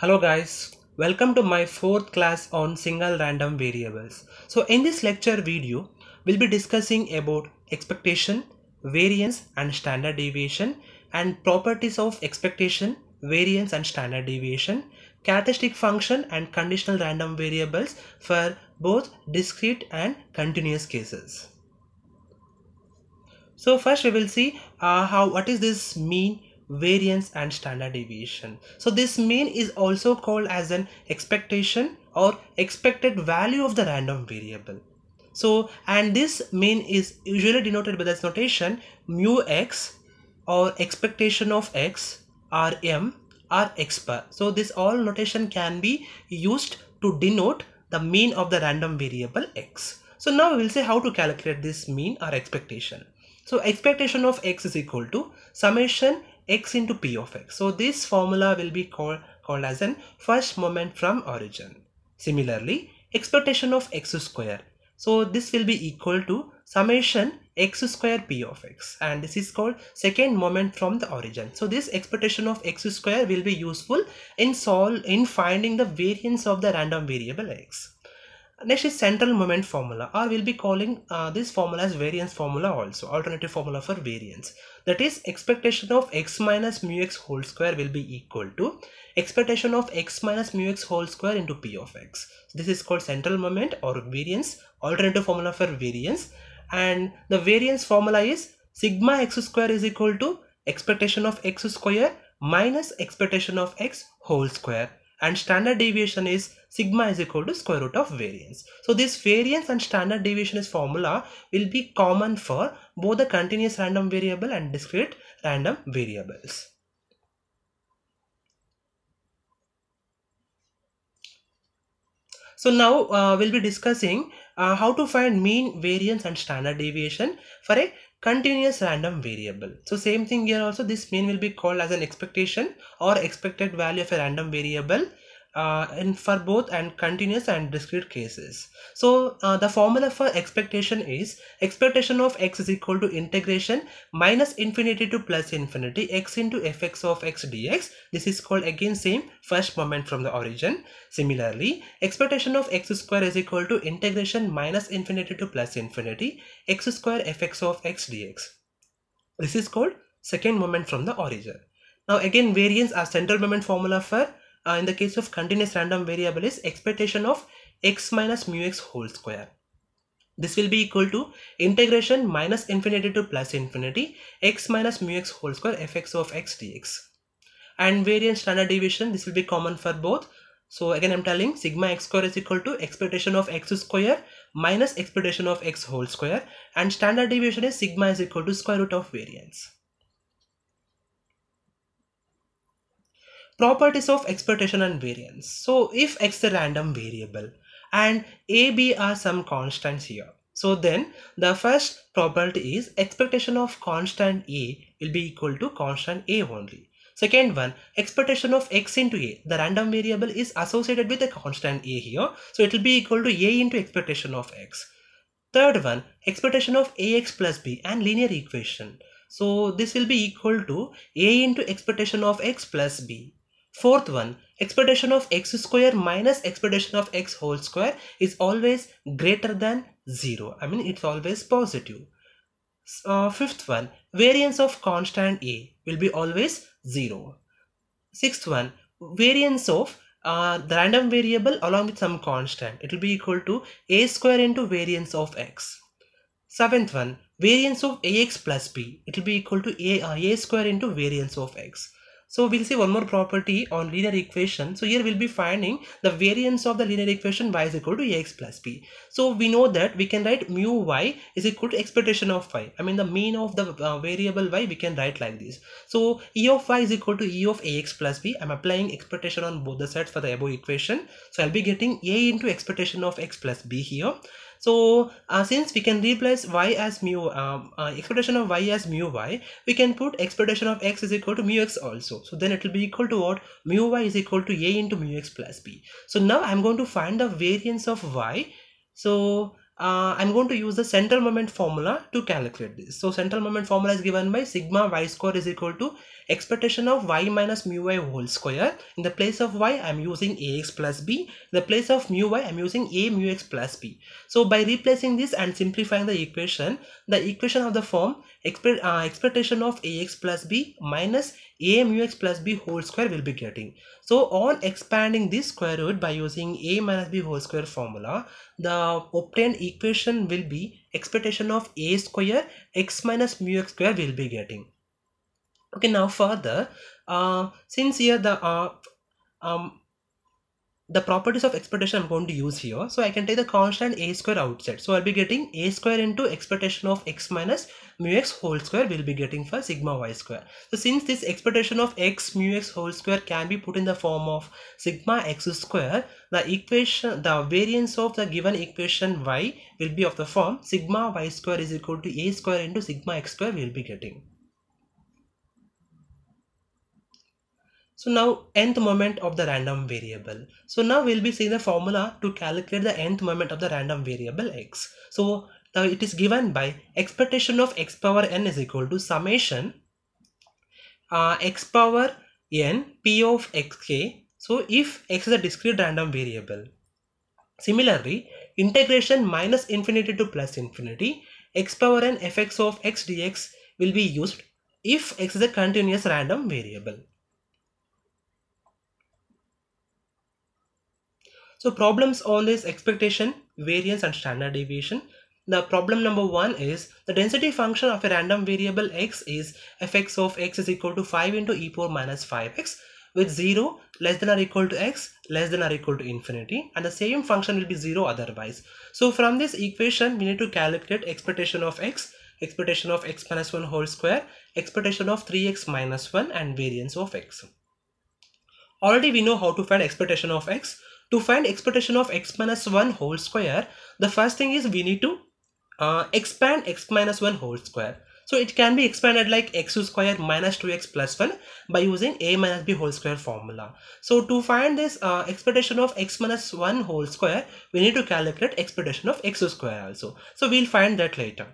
Hello guys, welcome to my fourth class on single random variables. So in this lecture video, we'll be discussing about expectation, variance and standard deviation and properties of expectation, variance and standard deviation, characteristic function and conditional random variables for both discrete and continuous cases. So first we will see uh, how what is this mean variance and standard deviation so this mean is also called as an expectation or expected value of the random variable so and this mean is usually denoted by this notation mu x or expectation of x or m or so this all notation can be used to denote the mean of the random variable x so now we will say how to calculate this mean or expectation so expectation of x is equal to summation x into p of x. So this formula will be called, called as an first moment from origin. Similarly, expectation of x square. So this will be equal to summation x square p of x and this is called second moment from the origin. So this expectation of x square will be useful in solve in finding the variance of the random variable x. Next is central moment formula or we'll be calling uh, this formula as variance formula also alternative formula for variance that is expectation of x minus mu x whole square will be equal to expectation of x minus mu x whole square into p of x. This is called central moment or variance alternative formula for variance and the variance formula is sigma x square is equal to expectation of x square minus expectation of x whole square and standard deviation is sigma is equal to square root of variance. So this variance and standard deviation is formula will be common for both the continuous random variable and discrete random variables. So now uh, we'll be discussing uh, how to find mean variance and standard deviation for a continuous random variable. So same thing here also this mean will be called as an expectation or expected value of a random variable uh, in for both and continuous and discrete cases. So uh, the formula for expectation is expectation of x is equal to integration minus infinity to plus infinity x into fx of x dx. This is called again same first moment from the origin. Similarly, expectation of x square is equal to integration minus infinity to plus infinity x square fx of x dx. This is called second moment from the origin. Now again variance are central moment formula for uh, in the case of continuous random variable is expectation of x minus mu x whole square. This will be equal to integration minus infinity to plus infinity x minus mu x whole square fx of x dx. And variance standard deviation, this will be common for both. So again, I'm telling sigma x square is equal to expectation of x square minus expectation of x whole square. And standard deviation is sigma is equal to square root of variance. properties of expectation and variance so if x is a random variable and a b are some constants here so then the first property is expectation of constant a will be equal to constant a only Second one, expectation of x into a. The random variable is associated with a constant a here. So it will be equal to a into expectation of x. Third one, expectation of ax plus b and linear equation. So this will be equal to a into expectation of x plus b Fourth one, expectation of x square minus expectation of x whole square is always greater than 0. I mean, it's always positive. Uh, fifth one, variance of constant A will be always 0. Sixth one, variance of uh, the random variable along with some constant. It will be equal to a square into variance of x. Seventh one, variance of ax plus b. It will be equal to a, uh, a square into variance of x. So we'll see one more property on linear equation. So here we'll be finding the variance of the linear equation y is equal to ax plus b. So we know that we can write mu y is equal to expectation of y. I mean the mean of the uh, variable y we can write like this. So e of y is equal to e of ax plus b. I'm applying expectation on both the sides for the above equation. So I'll be getting a into expectation of x plus b here so uh, since we can replace y as mu um, uh, expectation of y as mu y we can put expectation of x is equal to mu x also so then it will be equal to what mu y is equal to a into mu x plus b so now i'm going to find the variance of y so uh, I'm going to use the central moment formula to calculate this. So central moment formula is given by sigma y square is equal to expectation of y minus mu y whole square. In the place of y, I'm using ax plus b. In the place of mu y, I'm using a mu x plus b. So by replacing this and simplifying the equation, the equation of the form expe uh, expectation of ax plus b minus a mu x plus b whole square will be getting. So on expanding this square root by using a minus b whole square formula, the obtained equation will be expectation of a square x minus mu x square will be getting. Okay, now further, uh, since here the uh, um, the properties of expectation I'm going to use here. So I can take the constant a square outside. So I'll be getting a square into expectation of x minus mu x whole square we'll be getting for sigma y square. So since this expectation of x mu x whole square can be put in the form of sigma x square, the equation, the variance of the given equation y will be of the form sigma y square is equal to a square into sigma x square we'll be getting. So now nth moment of the random variable. So now we'll be seeing the formula to calculate the nth moment of the random variable x. So now it is given by expectation of x power n is equal to summation uh, x power n p of xk. So if x is a discrete random variable. Similarly, integration minus infinity to plus infinity x power n fx of x dx will be used if x is a continuous random variable. So problems on this expectation, variance and standard deviation. The problem number one is the density function of a random variable x is fx of x is equal to 5 into e power minus 5x with 0 less than or equal to x less than or equal to infinity and the same function will be 0 otherwise. So from this equation we need to calculate expectation of x, expectation of x minus 1 whole square, expectation of 3x minus 1 and variance of x. Already we know how to find expectation of x to find expectation of x minus 1 whole square the first thing is we need to uh, expand x minus 1 whole square so it can be expanded like x square minus 2x plus 1 by using a minus b whole square formula. So to find this uh, expectation of x minus 1 whole square, we need to calculate expectation of x square also. So we'll find that later.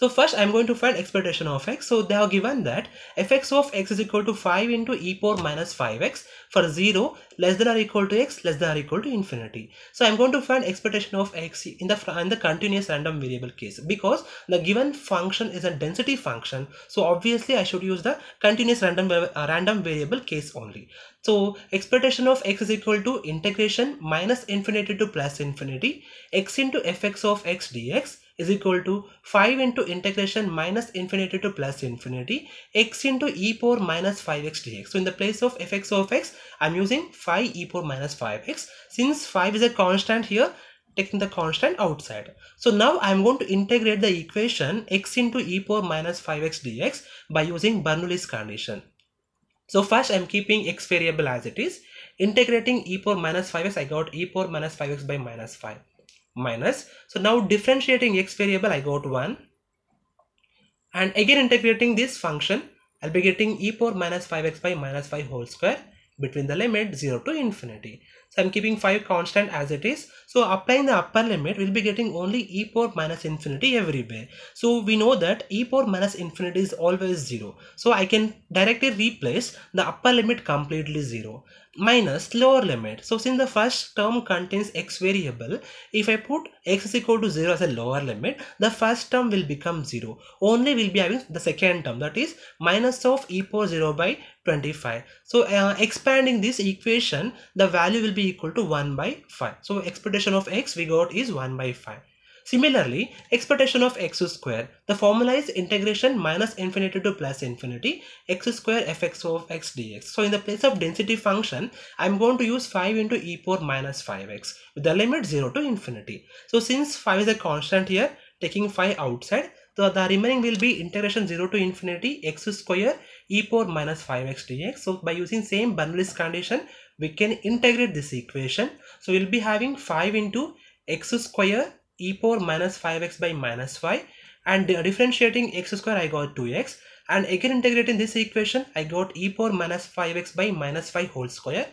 So first I'm going to find expectation of x. So they have given that fx of x is equal to 5 into e power minus 5x for 0 less than or equal to x less than or equal to infinity. So I'm going to find expectation of x in the, in the continuous random variable case because the given function is a density function. So obviously I should use the continuous random, uh, random variable case only. So expectation of x is equal to integration minus infinity to plus infinity x into fx of x dx is equal to 5 into integration minus infinity to plus infinity x into e power minus 5x dx. So in the place of fx of x, I'm using 5 e power minus 5x. Since 5 is a constant here, taking the constant outside. So now I'm going to integrate the equation x into e power minus 5x dx by using Bernoulli's condition. So first I'm keeping x variable as it is. Integrating e power minus 5x, I got e power minus 5x by minus 5 minus so now differentiating x variable i got 1 and again integrating this function i'll be getting e power minus 5x by minus 5 whole square between the limit 0 to infinity so I'm keeping 5 constant as it is. So applying the upper limit, we'll be getting only e power minus infinity everywhere. So we know that e power minus infinity is always 0. So I can directly replace the upper limit completely 0 minus lower limit. So since the first term contains x variable, if I put x is equal to 0 as a lower limit, the first term will become 0. Only we'll be having the second term that is minus of e power 0 by 25. So uh, expanding this equation, the value will be be equal to 1 by 5. So expectation of x we got is 1 by 5. Similarly, expectation of x square, the formula is integration minus infinity to plus infinity x square fx of x dx. So in the place of density function, I'm going to use 5 into e power minus 5x with the limit 0 to infinity. So since 5 is a constant here, taking 5 outside, so the remaining will be integration 0 to infinity x square e power minus 5x dx. So by using same Bernoulli's condition, we can integrate this equation. So we'll be having 5 into x square e power minus 5x by minus 5 and differentiating x square I got 2x and again integrating this equation I got e power minus 5x by minus 5 whole square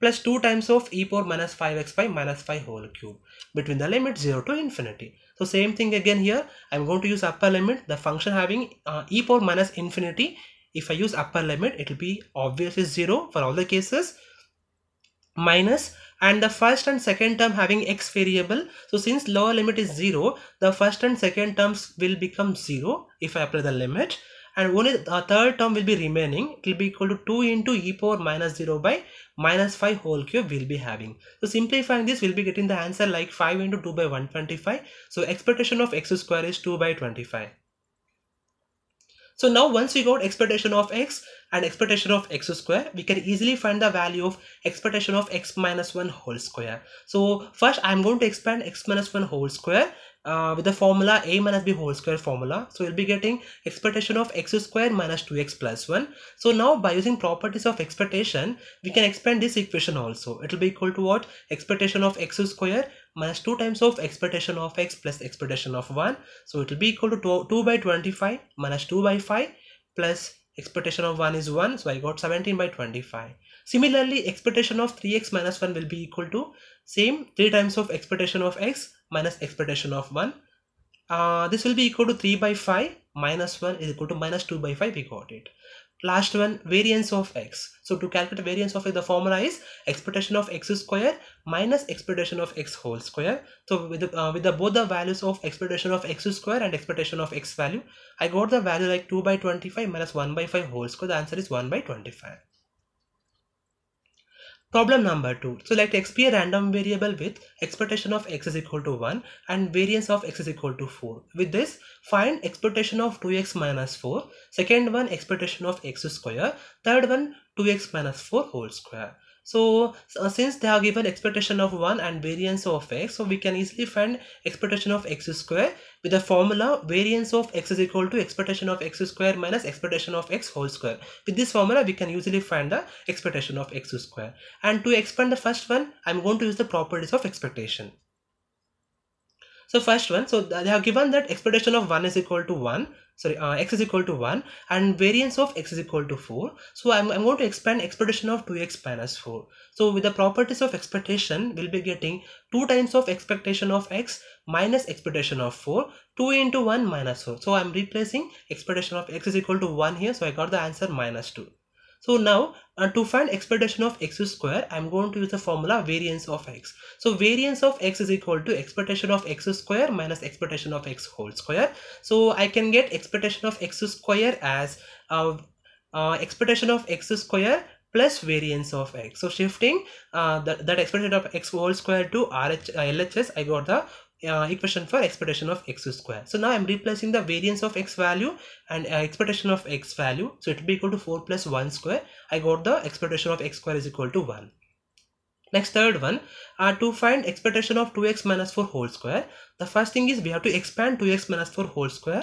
plus 2 times of e power minus 5x by minus 5 whole cube between the limit 0 to infinity. So same thing again here I'm going to use upper limit the function having uh, e power minus infinity if I use upper limit it will be obviously 0 for all the cases minus and the first and second term having x variable so since lower limit is 0 the first and second terms will become 0 if I apply the limit and only the third term will be remaining it will be equal to 2 into e power minus 0 by minus 5 whole cube will be having so simplifying this we'll be getting the answer like 5 into 2 by 125 so expectation of x square is 2 by 25 so now once we got expectation of x and expectation of x square we can easily find the value of expectation of x minus 1 whole square so first i'm going to expand x minus 1 whole square uh, with the formula a minus b whole square formula so we'll be getting expectation of x square minus 2x plus 1 so now by using properties of expectation we can expand this equation also it will be equal to what expectation of x square minus 2 times of expectation of x plus expectation of 1 so it will be equal to 2, 2 by 25 minus 2 by 5 plus expectation of 1 is 1 so I got 17 by 25 similarly expectation of 3x minus 1 will be equal to same 3 times of expectation of x minus expectation of 1 uh, this will be equal to 3 by 5 minus 1 is equal to minus 2 by 5 we got it last one variance of x so to calculate variance of x the formula is expectation of x square minus expectation of x whole square so with the, uh, with the both the values of expectation of x square and expectation of x value i got the value like 2 by 25 minus 1 by 5 whole square the answer is 1 by 25 Problem number 2. So let x be a random variable with expectation of x is equal to 1 and variance of x is equal to 4. With this, find expectation of 2x minus 4, second one expectation of x square, third one 2x minus 4 whole square so uh, since they are given expectation of 1 and variance of x so we can easily find expectation of x square with the formula variance of x is equal to expectation of x square minus expectation of x whole square with this formula we can easily find the expectation of x square and to expand the first one i'm going to use the properties of expectation so first one so uh, they have given that expectation of 1 is equal to 1 sorry uh, x is equal to 1 and variance of x is equal to 4 so I'm, I'm going to expand expectation of 2x minus 4 so with the properties of expectation we'll be getting 2 times of expectation of x minus expectation of 4 2 into 1 minus 4 so I'm replacing expectation of x is equal to 1 here so I got the answer minus 2 so now uh, to find expectation of x square, I'm going to use the formula variance of x. So variance of x is equal to expectation of x square minus expectation of x whole square. So I can get expectation of x square as uh, uh, expectation of x square plus variance of x. So shifting uh, that, that of x whole square to RH, uh, LHS, I got the uh, equation for expectation of x square. So now I'm replacing the variance of x value and uh, expectation of x value. So it will be equal to 4 plus 1 square. I got the expectation of x square is equal to 1. Next third one, uh, to find expectation of 2x minus 4 whole square. The first thing is we have to expand 2x minus 4 whole square.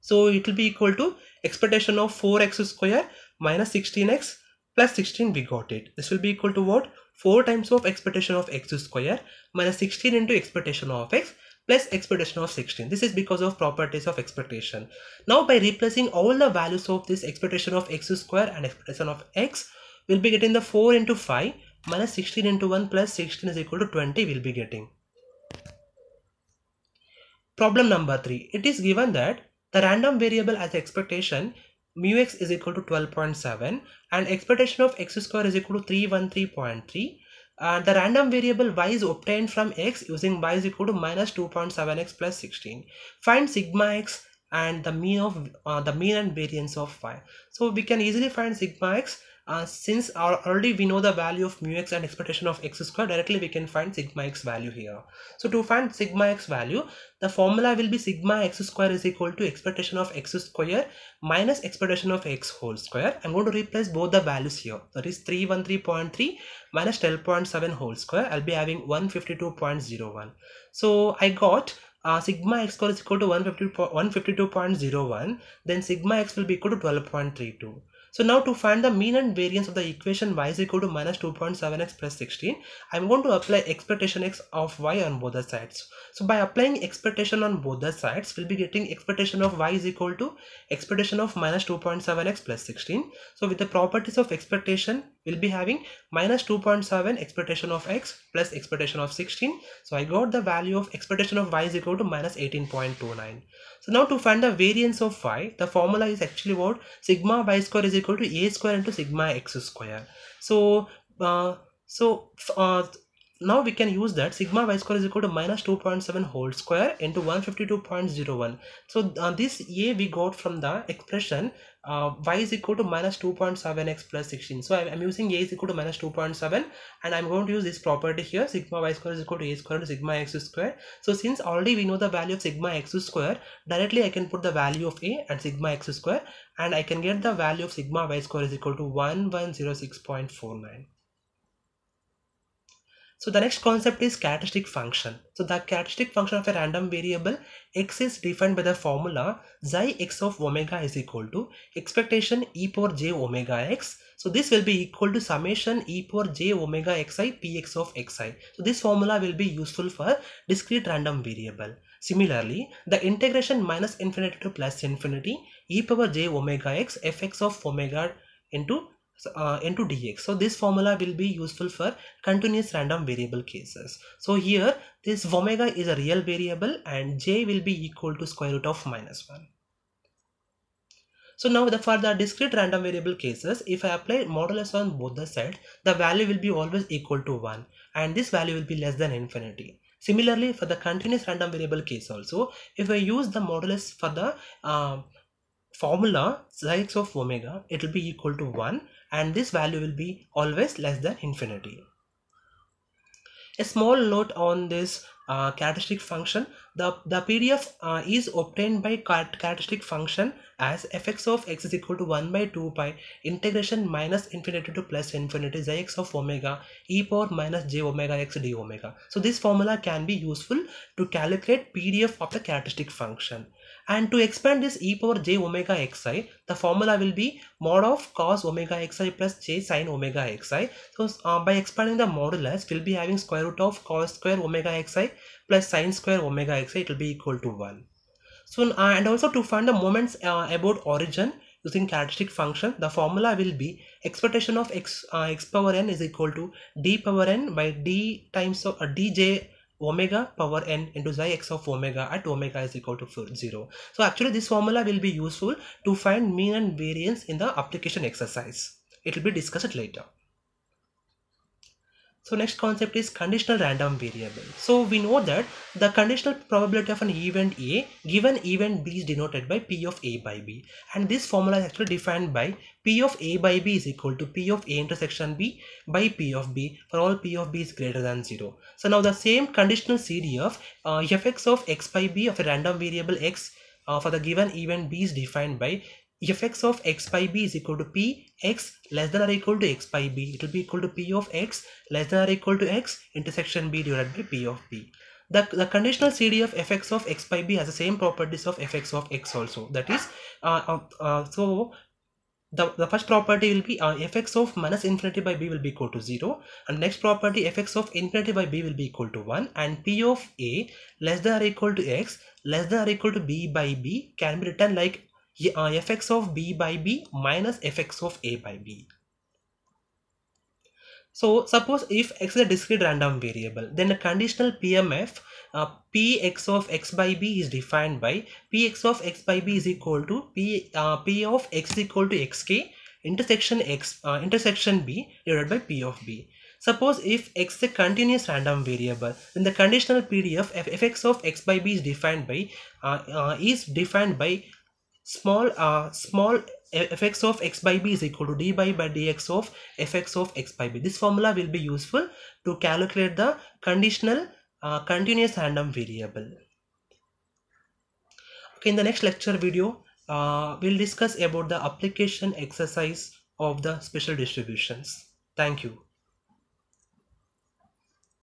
So it will be equal to expectation of 4x square minus 16x plus 16 we got it. This will be equal to what? 4 times of expectation of x square minus 16 into expectation of x plus expectation of 16. This is because of properties of expectation. Now by replacing all the values of this expectation of x square and expectation of x, we'll be getting the 4 into 5 minus 16 into 1 plus 16 is equal to 20 we'll be getting. Problem number 3. It is given that the random variable as expectation mu x is equal to 12.7 and expectation of x square is equal to 313.3 and the random variable y is obtained from x using y is equal to minus 2.7x plus 16 find sigma x and the mean of uh, the mean and variance of y so we can easily find sigma x uh, since our already we know the value of mu x and expectation of x square directly we can find sigma x value here so to find sigma x value the formula will be sigma x square is equal to expectation of x square minus expectation of x whole square i'm going to replace both the values here that is 313.3 minus 12.7 whole square i'll be having 152.01 so i got uh, sigma x square is equal to 152.01 then sigma x will be equal to 12.32 so now to find the mean and variance of the equation y is equal to minus 2.7x plus 16, I'm going to apply expectation x of y on both the sides. So by applying expectation on both the sides, we'll be getting expectation of y is equal to expectation of minus 2.7x plus 16. So with the properties of expectation, will be having minus 2.7 expectation of x plus expectation of 16 so i got the value of expectation of y is equal to minus 18.29 so now to find the variance of y the formula is actually what sigma y square is equal to a square into sigma x square so uh, so uh, now we can use that sigma y square is equal to minus 2.7 whole square into 152.01 so uh, this a we got from the expression uh, y is equal to minus 2.7x plus 16 so I'm, I'm, using a is equal to minus 2.7 and i'm going to use this property here sigma y square is equal to a square to sigma x square so since already we know the value of sigma x square directly i can put the value of a and sigma x square and i can get the value of sigma y square is equal to 1106.49 so the next concept is characteristic function. So the characteristic function of a random variable x is defined by the formula xi x of omega is equal to expectation e power j omega x. So this will be equal to summation e power j omega xi px of xi. So this formula will be useful for discrete random variable. Similarly, the integration minus infinity to plus infinity e power j omega x fx of omega into uh, into dx so this formula will be useful for continuous random variable cases so here this omega is a real variable and j will be equal to square root of minus 1 so now the, for the discrete random variable cases if i apply modulus on both the sides the value will be always equal to 1 and this value will be less than infinity similarly for the continuous random variable case also if i use the modulus for the uh, formula x of omega it will be equal to 1 and this value will be always less than infinity. A small note on this uh, characteristic function. The, the PDF uh, is obtained by characteristic function as fx of x is equal to 1 by 2 pi integration minus infinity to plus infinity z x of omega e power minus j omega x d omega. So this formula can be useful to calculate PDF of the characteristic function. And to expand this e power j omega xi, the formula will be mod of cos omega xi plus j sine omega xi. So uh, by expanding the modulus, we'll be having square root of cos square omega xi plus sine square omega xi. It will be equal to 1. So uh, and also to find the moments uh, about origin, using characteristic function the formula will be expectation of x uh, x power n is equal to d power n by d times of uh, dj omega power n into xi x of omega at omega is equal to 0. So actually this formula will be useful to find mean and variance in the application exercise. It will be discussed later. So next concept is conditional random variable. So we know that the conditional probability of an event A given event B is denoted by P of A by B and this formula is actually defined by P of A by B is equal to P of A intersection B by P of B for all P of B is greater than 0. So now the same conditional CDF, of uh, fx of x by b of a random variable x uh, for the given event b is defined by fx of x by b is equal to p x less than or equal to x by b. It will be equal to p of x less than or equal to x intersection b divided by p of b. The, the conditional CD of fx of x by b has the same properties of fx of x also. That is, uh, uh, uh, so the, the first property will be uh, fx of minus infinity by b will be equal to 0 and next property fx of infinity by b will be equal to 1 and p of a less than or equal to x less than or equal to b by b can be written like uh, fx of b by b minus fx of a by b. So suppose if x is a discrete random variable, then the conditional PMF uh, px of x by b is defined by px of x by b is equal to p uh, p of x is equal to xk intersection x uh, intersection b divided by p of b. Suppose if x is a continuous random variable, then the conditional PDF fx of x by b is defined by uh, uh, is defined by small uh, small fx of x by b is equal to d by by dx of fx of x by b. This formula will be useful to calculate the conditional uh, continuous random variable. Okay, in the next lecture video, uh, we'll discuss about the application exercise of the special distributions. Thank you.